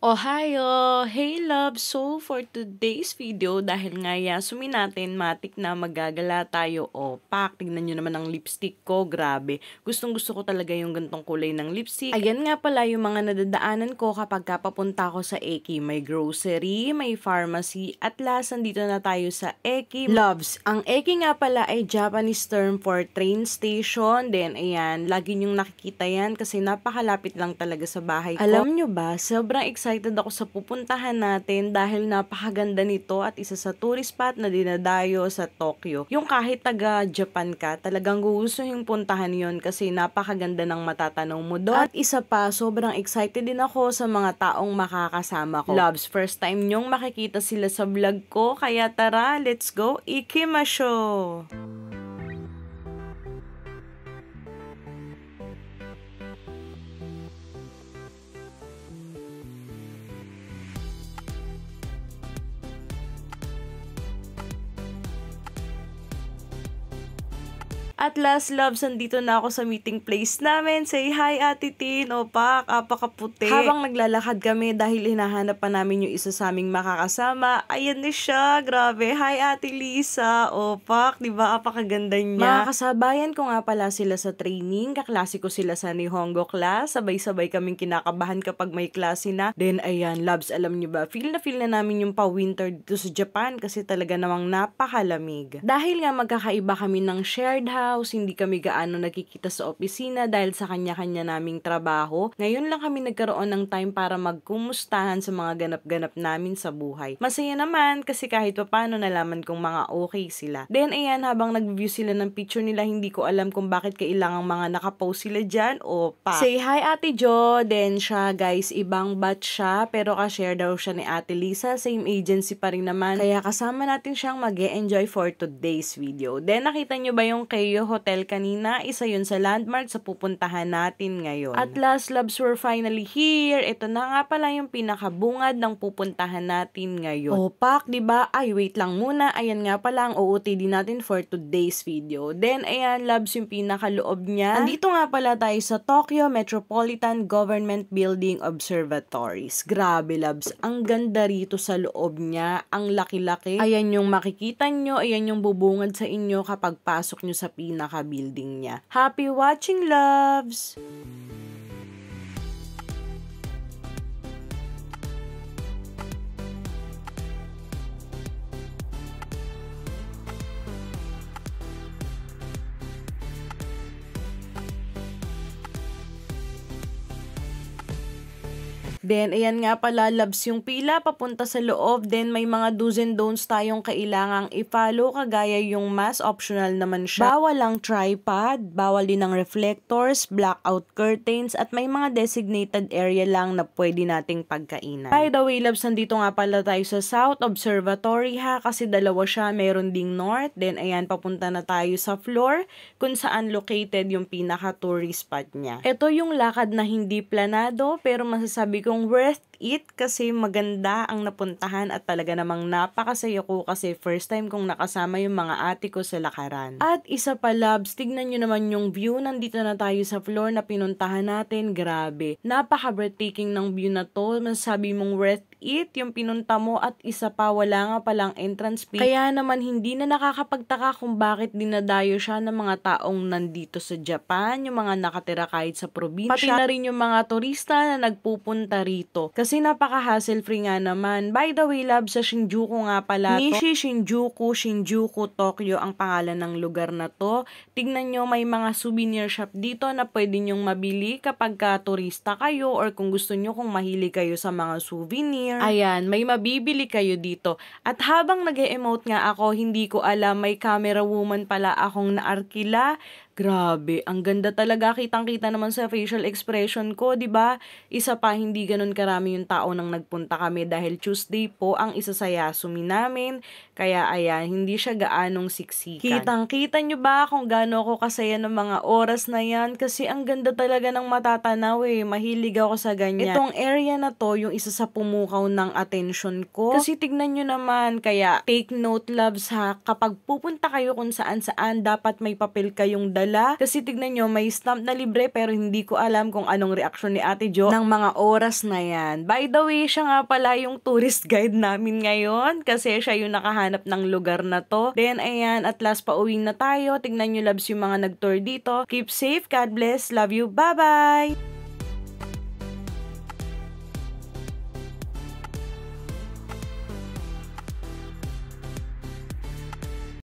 Ohayo! Oh. Hey love! So for today's video, dahil nga yasumi natin, matik na magagala tayo. O, oh, pak! Tignan nyo naman ang lipstick ko. Grabe! Gustong gusto ko talaga yung gantong kulay ng lipstick. Ayan nga pala yung mga nadadaanan ko kapag kapapunta ko sa Eki. May grocery, may pharmacy, at last, nandito na tayo sa Eki. Loves! Ang Eki nga pala ay Japanese term for train station. Then, ayan, lagi nyong nakikita yan kasi napakalapit lang talaga sa bahay ko. Alam nyo ba, sobrang excited excited ako sa pupuntahan natin dahil napakaganda nito at isa sa tourist spot na dinadayo sa Tokyo. Yung kahit taga Japan ka, talagang gugustuhin puntahan yon kasi napakaganda ng matatanong mo doon. At isa pa, sobrang excited din ako sa mga taong makakasama ko. Loves, first time nyong makikita sila sa vlog ko, kaya tara, let's go, ikimashou! At last loves, nandito na ako sa meeting place namin. Say hi, Ate Tin. O, pak, apakaputi. Habang naglalakad kami dahil hinahanap pa namin yung isa sa aming makakasama, ayan na siya. Grabe. Hi, Ate Lisa. O, pak, di ba? Apakaganda niya. Makakasabayan ko nga pala sila sa training. Kaklasiko sila sa ni Hongo class. Sabay-sabay kaming kinakabahan kapag may klase na. Then, ayan, loves, alam niyo ba? Feel na feel na namin yung pa-winter dito sa Japan kasi talaga namang napakalamig. Dahil nga magkakaiba kami ng shared house, house, hindi kami gaano nagkikita sa opisina dahil sa kanya-kanya naming trabaho. Ngayon lang kami nagkaroon ng time para magkumustahan sa mga ganap-ganap namin sa buhay. Masaya naman kasi kahit paano nalaman kong mga okay sila. Then ayan, habang nag-view sila ng picture nila, hindi ko alam kung bakit kailangang mga nakapost sila dyan o pa. Say hi Ate Jo, then siya guys, ibang batch siya pero ka-share daw siya ni Ate Lisa, same agency pa rin naman. Kaya kasama natin siyang mag -e enjoy for today's video. Then nakita nyo ba yung kayo Ateneo Hotel kanina. Isa yun sa landmark sa pupuntahan natin ngayon. At last, loves, we're finally here. Ito na nga pala yung pinakabungad ng pupuntahan natin ngayon. Opak, di ba? Ay, wait lang muna. Ayan nga pala ang OOTD natin for today's video. Then, ayan, loves, yung pinakaloob niya. Andito nga pala tayo sa Tokyo Metropolitan Government Building Observatories. Grabe, loves. Ang ganda rito sa loob niya. Ang laki-laki. Ayan yung makikita nyo. Ayan yung bubungad sa inyo kapag pasok nyo sa PH pinaka-building niya. Happy watching, loves! Then, ayan nga pala, loves yung pila papunta sa loob. Then, may mga do's and don'ts tayong kailangang i-follow kagaya yung mask, optional naman siya. Bawal lang tripod, bawal din ang reflectors, blackout curtains, at may mga designated area lang na pwede nating pagkainan. By the way, loves, nandito nga pala tayo sa South Observatory ha, kasi dalawa siya, meron ding North. Then, ayan, papunta na tayo sa floor kung saan located yung pinaka-tourist spot niya. Ito yung lakad na hindi planado, pero masasabi kong long it kasi maganda ang napuntahan at talaga namang napakasaya ko kasi first time kong nakasama yung mga ate ko sa lakaran. At isa pa loves, tignan nyo naman yung view. Nandito na tayo sa floor na pinuntahan natin. Grabe. Napaka-breathtaking ng view na to. Masabi mong worth it yung pinunta mo at isa pa wala nga palang entrance fee. Kaya naman hindi na nakakapagtaka kung bakit dinadayo siya ng mga taong nandito sa Japan, yung mga nakatira kahit sa probinsya, pati na rin yung mga turista na nagpupunta rito. Kasi kasi napaka-hassle-free nga naman. By the way, love, sa Shinjuku nga pala to. Nishi Shinjuku, Shinjuku, Tokyo ang pangalan ng lugar na to. Tignan nyo, may mga souvenir shop dito na pwede nyong mabili kapag ka turista kayo or kung gusto nyo kung mahilig kayo sa mga souvenir. Ayan, may mabibili kayo dito. At habang nag-emote nga ako, hindi ko alam, may camera woman pala akong naarkila Grabe, ang ganda talaga. Kitang-kita naman sa facial expression ko, 'di ba? Isa pa hindi ganoon karami yung tao nang nagpunta kami dahil Tuesday po ang isa sa Yasumi namin. Kaya ayan, hindi siya gaanong siksikan. Kitang-kita nyo ba kung gaano ako kasaya ng mga oras na 'yan kasi ang ganda talaga ng matatanaw eh. Mahilig ako sa ganyan. Itong area na 'to yung isa sa pumukaw ng attention ko. Kasi tignan nyo naman, kaya take note loves ha, kapag pupunta kayo kung saan-saan dapat may papel kayong dala nag-alala kasi tignan nyo, may stamp na libre pero hindi ko alam kung anong reaction ni Ate Jo ng mga oras na yan. By the way, siya nga pala yung tourist guide namin ngayon kasi siya yung nakahanap ng lugar na to. Then, ayan, at last pauwing na tayo. Tignan nyo, loves, yung mga nag-tour dito. Keep safe, God bless, love you, bye-bye!